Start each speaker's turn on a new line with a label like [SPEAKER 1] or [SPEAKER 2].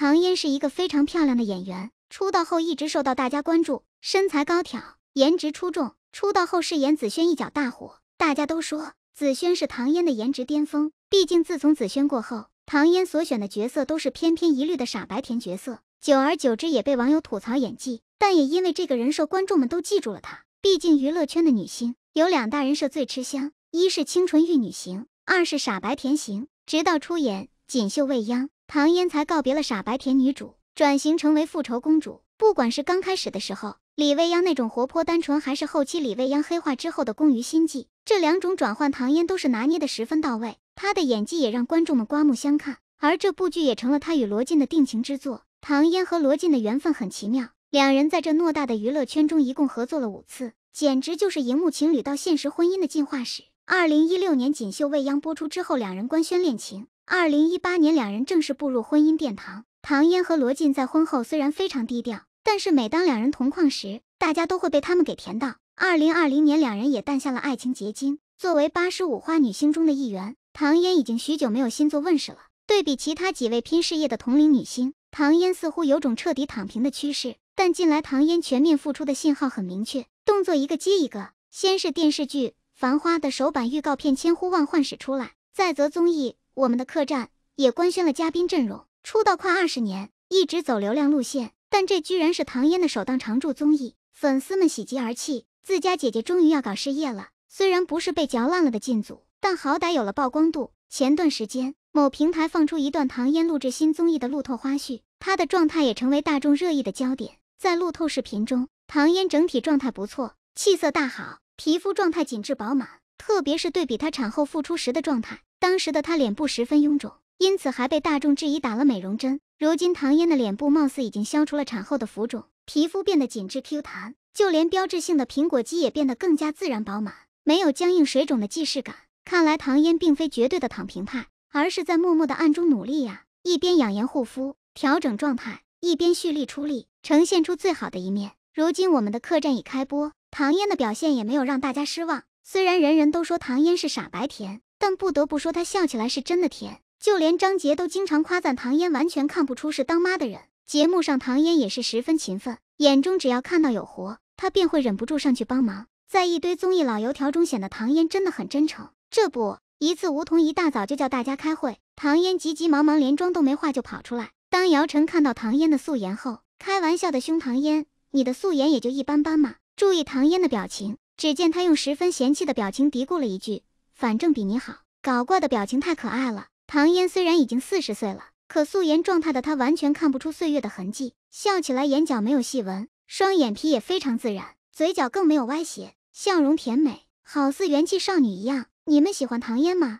[SPEAKER 1] 唐嫣是一个非常漂亮的演员，出道后一直受到大家关注，身材高挑，颜值出众。出道后饰演紫萱一角大火，大家都说紫萱是唐嫣的颜值巅峰。毕竟自从紫萱过后，唐嫣所选的角色都是千篇一律的傻白甜角色，久而久之也被网友吐槽演技。但也因为这个人设，观众们都记住了她。毕竟娱乐圈的女星有两大人设最吃香，一是清纯玉女型，二是傻白甜型。直到出演《锦绣未央》。唐嫣才告别了傻白甜女主，转型成为复仇公主。不管是刚开始的时候李未央那种活泼单纯，还是后期李未央黑化之后的工于心计，这两种转换唐嫣都是拿捏的十分到位。她的演技也让观众们刮目相看，而这部剧也成了她与罗晋的定情之作。唐嫣和罗晋的缘分很奇妙，两人在这偌大的娱乐圈中一共合作了五次，简直就是荧幕情侣到现实婚姻的进化史。二零一六年《锦绣未央》播出之后，两人官宣恋情。二零一八年，两人正式步入婚姻殿堂。唐嫣和罗晋在婚后虽然非常低调，但是每当两人同框时，大家都会被他们给甜到。二零二零年，两人也诞下了爱情结晶。作为八十五花女星中的一员，唐嫣已经许久没有新作问世了。对比其他几位拼事业的同龄女星，唐嫣似乎有种彻底躺平的趋势。但近来，唐嫣全面复出的信号很明确，动作一个接一个。先是电视剧《繁花》的首版预告片千呼万唤始出来，再则综艺。我们的客栈也官宣了嘉宾阵容。出道快二十年，一直走流量路线，但这居然是唐嫣的首档常驻综艺，粉丝们喜极而泣，自家姐姐终于要搞事业了。虽然不是被嚼烂了的进组，但好歹有了曝光度。前段时间，某平台放出一段唐嫣录制新综艺的路透花絮，她的状态也成为大众热议的焦点。在路透视频中，唐嫣整体状态不错，气色大好，皮肤状态紧致饱满，特别是对比她产后复出时的状态。当时的她脸部十分臃肿，因此还被大众质疑打了美容针。如今唐嫣的脸部貌似已经消除了产后的浮肿，皮肤变得紧致 Q 弹，就连标志性的苹果肌也变得更加自然饱满，没有僵硬水肿的既视感。看来唐嫣并非绝对的躺平派，而是在默默的暗中努力呀，一边养颜护肤、调整状态，一边蓄力出力，呈现出最好的一面。如今我们的客栈已开播，唐嫣的表现也没有让大家失望。虽然人人都说唐嫣是傻白甜。但不得不说，她笑起来是真的甜，就连张杰都经常夸赞唐嫣，完全看不出是当妈的人。节目上，唐嫣也是十分勤奋，眼中只要看到有活，她便会忍不住上去帮忙。在一堆综艺老油条中，显得唐嫣真的很真诚。这不，一次吴桐一大早就叫大家开会，唐嫣急急忙忙连妆都没化就跑出来。当姚晨看到唐嫣的素颜后，开玩笑的凶唐嫣：“你的素颜也就一般般嘛。”注意唐嫣的表情，只见她用十分嫌弃的表情嘀咕了一句。反正比你好，搞怪的表情太可爱了。唐嫣虽然已经四十岁了，可素颜状态的她完全看不出岁月的痕迹，笑起来眼角没有细纹，双眼皮也非常自然，嘴角更没有歪斜，笑容甜美，好似元气少女一样。你们喜欢唐嫣吗？